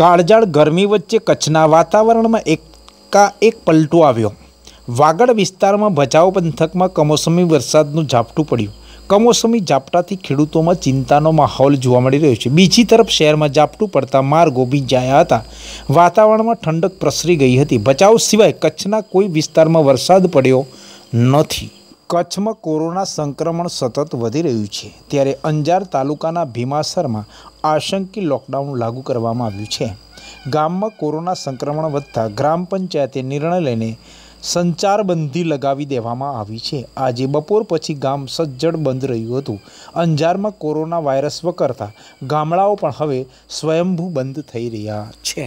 કાળજળ ગરમી વચ્ચે કચ્છના વાતાવરણમાં એક કા એક પલ્ટો આવ્યો વાગળ વિસ્તારમાં ભચાઉ પંતકમાં કમોસમી વરસાદનું ઝાપટુ પડ્યું કમોસમી ઝાપટાથી ખેડૂતોમાં ચિંતાનો માહોલ જોવા મળી રહ્યો છે બીજી તરફ શહેરમાં ઝાપટુ પડતા માર્ગો ભીંજાયા હતા વાતાવરણમાં ઠંડક પ્રસરી ગઈ હતી બચાઉ સિવાય કચ્છના કોઈ વિસ્તારમાં વરસાદ પડ્યો નથી કચ્છમાં કોરોના સંક્રમણ સતત વધી રહ્યું છે ત્યારે અંજાર તાલુકાના ભીમાસરમાં આશંકી લોકડાઉન લાગુ કરવામાં આવ્યું છે ગામમાં કોરોના સંક્રમણ વધતા ગ્રામ પંચાયતે નિર્ણય લઈને સંચારબંધી લગાવી દેવામાં આવી છે આજે બપોર પછી ગામ સજ્જડ બંધ રહ્યું હતું અંજારમાં કોરોના વાયરસ વકરતા ગામડાઓ પણ હવે સ્વયંભૂ બંધ થઈ રહ્યા છે